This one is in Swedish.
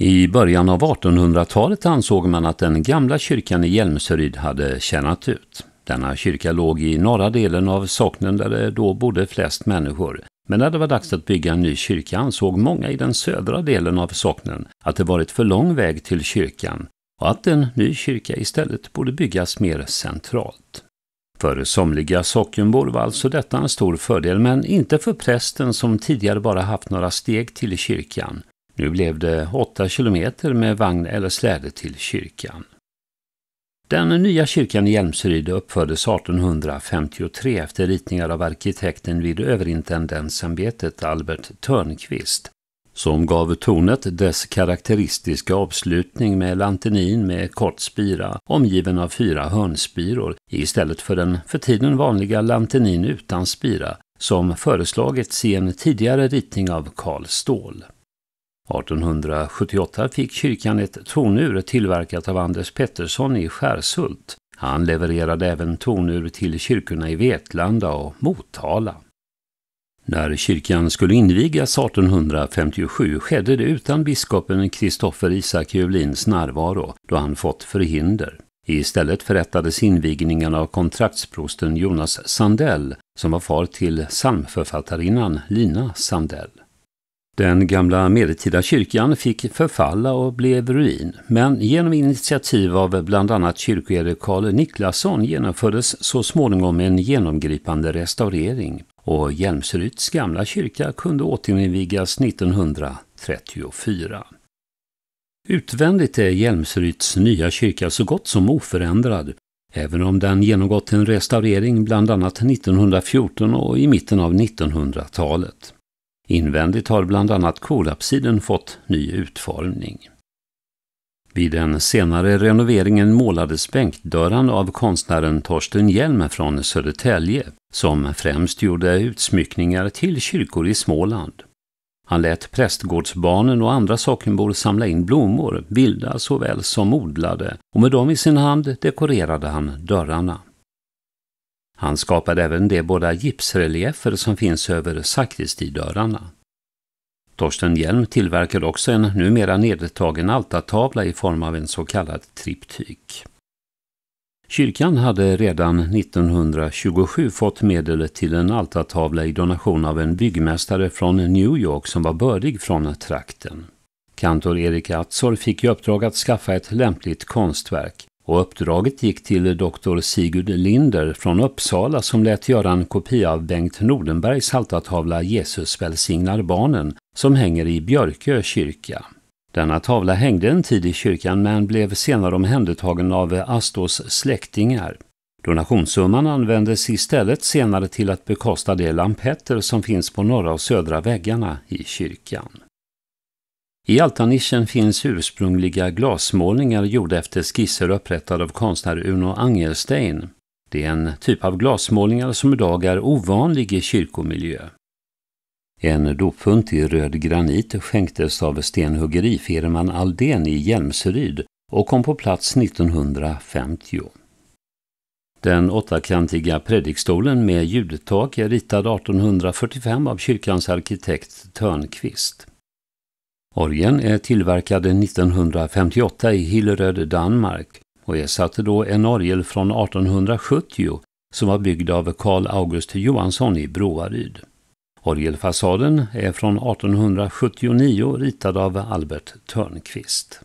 I början av 1800-talet ansåg man att den gamla kyrkan i Hjälmseryd hade tjänat ut. Denna kyrka låg i norra delen av socknen där det då bodde flest människor. Men när det var dags att bygga en ny kyrka ansåg många i den södra delen av socknen att det varit för lång väg till kyrkan och att en ny kyrka istället borde byggas mer centralt. För somliga sockenbor var alltså detta en stor fördel, men inte för prästen som tidigare bara haft några steg till kyrkan. Nu blev det 8 kilometer med vagn eller släde till kyrkan. Den nya kyrkan i Hjälmsryd uppfördes 1853 efter ritningar av arkitekten vid överintendensämbetet Albert Törnqvist som gav tornet dess karaktäristiska avslutning med lantenin med kort spira omgiven av fyra hörnspiror istället för den för tiden vanliga lantenin utan spira som föreslagits i en tidigare ritning av Karl Ståhl. 1878 fick kyrkan ett tornur tillverkat av Anders Pettersson i Skärsult. Han levererade även tornur till kyrkorna i Vetlanda och Motala. När kyrkan skulle invigas 1857 skedde det utan biskopen Kristoffer Isak Julins närvaro, då han fått förhinder. Istället förrättades invigningen av kontraktsprosten Jonas Sandell, som var far till psalmförfattarinnan Lina Sandell. Den gamla medeltida kyrkan fick förfalla och blev ruin, men genom initiativ av bland annat kyrkoherde Karl Niklasson genomfördes så småningom en genomgripande restaurering och Hjälmsryds gamla kyrka kunde återinvigas 1934. Utvändigt är Hjälmsryds nya kyrka så gott som oförändrad, även om den genomgått en restaurering bland annat 1914 och i mitten av 1900-talet. Invändigt har bland annat kolapsiden fått ny utformning. Vid den senare renoveringen målades bänkdörren av konstnären Torsten Hjelm från Södertälje, som främst gjorde utsmyckningar till kyrkor i Småland. Han lät prästgårdsbarnen och andra sockenbor samla in blommor, vilda såväl som odlade, och med dem i sin hand dekorerade han dörrarna. Han skapade även de båda gipsreliefer som finns över sakristidörrarna. Torsten Hjelm tillverkade också en numera nedtagen altartavla i form av en så kallad triptyk. Kyrkan hade redan 1927 fått medel till en altartavla i donation av en byggmästare från New York som var bördig från trakten. Kantor Erik Atzor fick i uppdrag att skaffa ett lämpligt konstverk och uppdraget gick till doktor Sigurd Linder från Uppsala som lät göra en kopia av Bengt Nordenbergs haltatavla Jesus välsignar barnen som hänger i Björkö kyrka. Denna tavla hängde en tid i kyrkan men blev senare omhändertagen av Astos släktingar. Donationssumman användes istället senare till att bekosta de lampetter som finns på norra och södra väggarna i kyrkan. I altarnischen finns ursprungliga glasmålningar gjorda efter skisser upprättade av konstnär Uno Angelstein. Det är en typ av glasmålningar som idag är ovanlig i kyrkomiljö. En dopfunt i röd granit skänktes av stenhuggerifirman Aldén i Hjälmseryd och kom på plats 1950. Den åttakantiga predikstolen med ljudtak är ritad 1845 av kyrkans arkitekt Törnqvist. Orgeln är tillverkad 1958 i Hilleröd, Danmark och ersatte då en orgel från 1870 som var byggd av Carl August Johansson i Broaryd. Orgelfasaden är från 1879 ritad av Albert Törnqvist.